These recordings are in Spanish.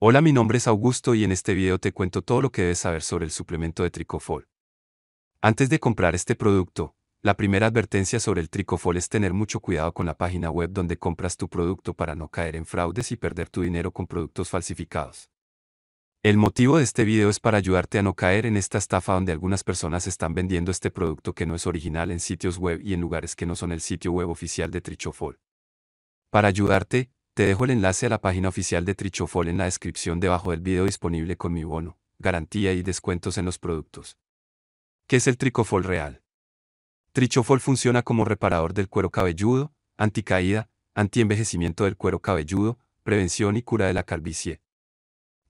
Hola mi nombre es Augusto y en este video te cuento todo lo que debes saber sobre el suplemento de tricofol. Antes de comprar este producto, la primera advertencia sobre el tricofol es tener mucho cuidado con la página web donde compras tu producto para no caer en fraudes y perder tu dinero con productos falsificados. El motivo de este video es para ayudarte a no caer en esta estafa donde algunas personas están vendiendo este producto que no es original en sitios web y en lugares que no son el sitio web oficial de Tricofol. Para ayudarte, te dejo el enlace a la página oficial de Trichofol en la descripción debajo del video disponible con mi bono, garantía y descuentos en los productos. ¿Qué es el Tricofol real? Trichofol funciona como reparador del cuero cabelludo, anticaída, antienvejecimiento del cuero cabelludo, prevención y cura de la calvicie.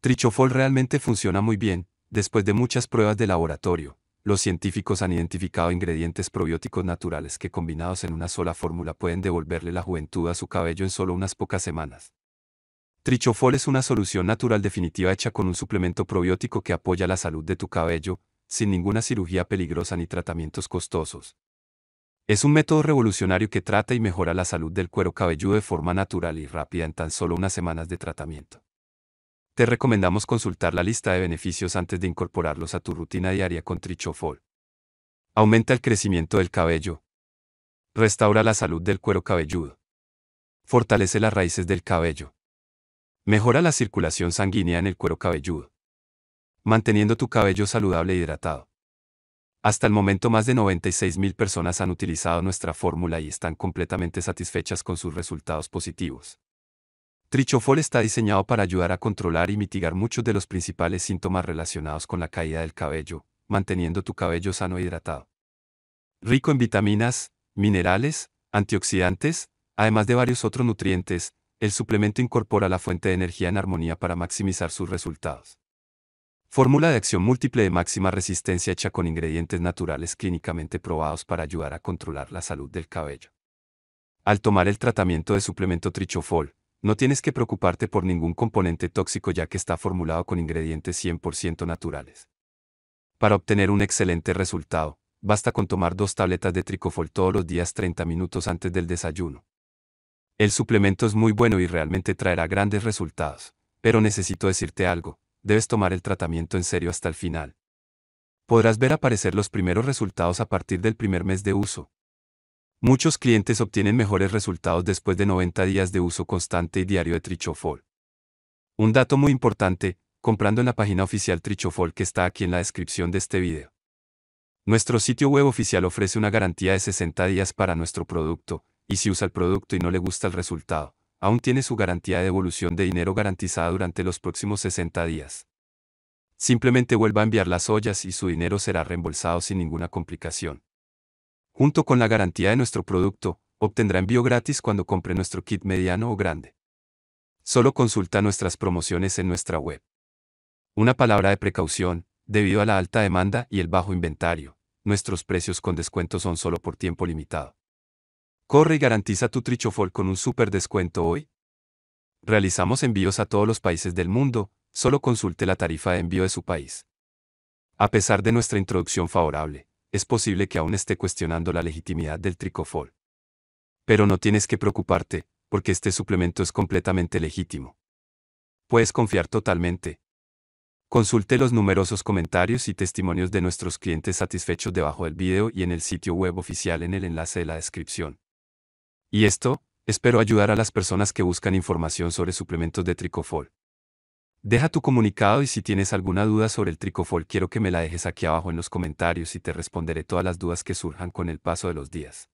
Trichofol realmente funciona muy bien, después de muchas pruebas de laboratorio, los científicos han identificado ingredientes probióticos naturales que combinados en una sola fórmula pueden devolverle la juventud a su cabello en solo unas pocas semanas. Trichofol es una solución natural definitiva hecha con un suplemento probiótico que apoya la salud de tu cabello, sin ninguna cirugía peligrosa ni tratamientos costosos. Es un método revolucionario que trata y mejora la salud del cuero cabelludo de forma natural y rápida en tan solo unas semanas de tratamiento. Te recomendamos consultar la lista de beneficios antes de incorporarlos a tu rutina diaria con Trichofol. Aumenta el crecimiento del cabello. Restaura la salud del cuero cabelludo. Fortalece las raíces del cabello. Mejora la circulación sanguínea en el cuero cabelludo. Manteniendo tu cabello saludable e hidratado. Hasta el momento más de 96.000 personas han utilizado nuestra fórmula y están completamente satisfechas con sus resultados positivos. Trichofol está diseñado para ayudar a controlar y mitigar muchos de los principales síntomas relacionados con la caída del cabello, manteniendo tu cabello sano e hidratado. Rico en vitaminas, minerales, antioxidantes, además de varios otros nutrientes, el suplemento incorpora la fuente de energía en armonía para maximizar sus resultados. Fórmula de acción múltiple de máxima resistencia hecha con ingredientes naturales clínicamente probados para ayudar a controlar la salud del cabello. Al tomar el tratamiento de suplemento Trichofol, no tienes que preocuparte por ningún componente tóxico ya que está formulado con ingredientes 100% naturales. Para obtener un excelente resultado, basta con tomar dos tabletas de tricofol todos los días 30 minutos antes del desayuno. El suplemento es muy bueno y realmente traerá grandes resultados, pero necesito decirte algo, debes tomar el tratamiento en serio hasta el final. Podrás ver aparecer los primeros resultados a partir del primer mes de uso, Muchos clientes obtienen mejores resultados después de 90 días de uso constante y diario de Trichofol. Un dato muy importante, comprando en la página oficial Trichofol que está aquí en la descripción de este video. Nuestro sitio web oficial ofrece una garantía de 60 días para nuestro producto, y si usa el producto y no le gusta el resultado, aún tiene su garantía de devolución de dinero garantizada durante los próximos 60 días. Simplemente vuelva a enviar las ollas y su dinero será reembolsado sin ninguna complicación. Junto con la garantía de nuestro producto, obtendrá envío gratis cuando compre nuestro kit mediano o grande. Solo consulta nuestras promociones en nuestra web. Una palabra de precaución, debido a la alta demanda y el bajo inventario, nuestros precios con descuento son solo por tiempo limitado. Corre y garantiza tu Trichofol con un super descuento hoy. Realizamos envíos a todos los países del mundo, solo consulte la tarifa de envío de su país. A pesar de nuestra introducción favorable, es posible que aún esté cuestionando la legitimidad del tricofol. Pero no tienes que preocuparte, porque este suplemento es completamente legítimo. Puedes confiar totalmente. Consulte los numerosos comentarios y testimonios de nuestros clientes satisfechos debajo del video y en el sitio web oficial en el enlace de la descripción. Y esto, espero ayudar a las personas que buscan información sobre suplementos de tricofol. Deja tu comunicado y si tienes alguna duda sobre el tricofol quiero que me la dejes aquí abajo en los comentarios y te responderé todas las dudas que surjan con el paso de los días.